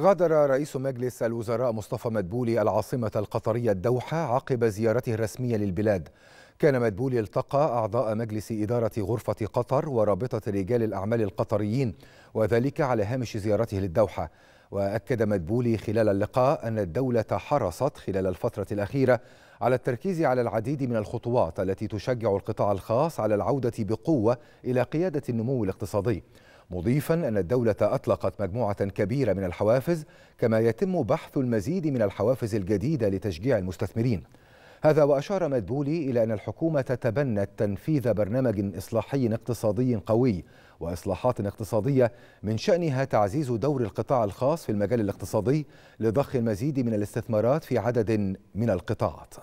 غادر رئيس مجلس الوزراء مصطفى مدبولي العاصمة القطرية الدوحة عقب زيارته الرسمية للبلاد كان مدبولي التقى أعضاء مجلس إدارة غرفة قطر ورابطة رجال الأعمال القطريين وذلك على هامش زيارته للدوحة وأكد مدبولي خلال اللقاء أن الدولة حرصت خلال الفترة الأخيرة على التركيز على العديد من الخطوات التي تشجع القطاع الخاص على العودة بقوة إلى قيادة النمو الاقتصادي مضيفا أن الدولة أطلقت مجموعة كبيرة من الحوافز كما يتم بحث المزيد من الحوافز الجديدة لتشجيع المستثمرين هذا وأشار مدبولي إلى أن الحكومة تتبنت تنفيذ برنامج إصلاحي اقتصادي قوي وإصلاحات اقتصادية من شأنها تعزيز دور القطاع الخاص في المجال الاقتصادي لضخ المزيد من الاستثمارات في عدد من القطاعات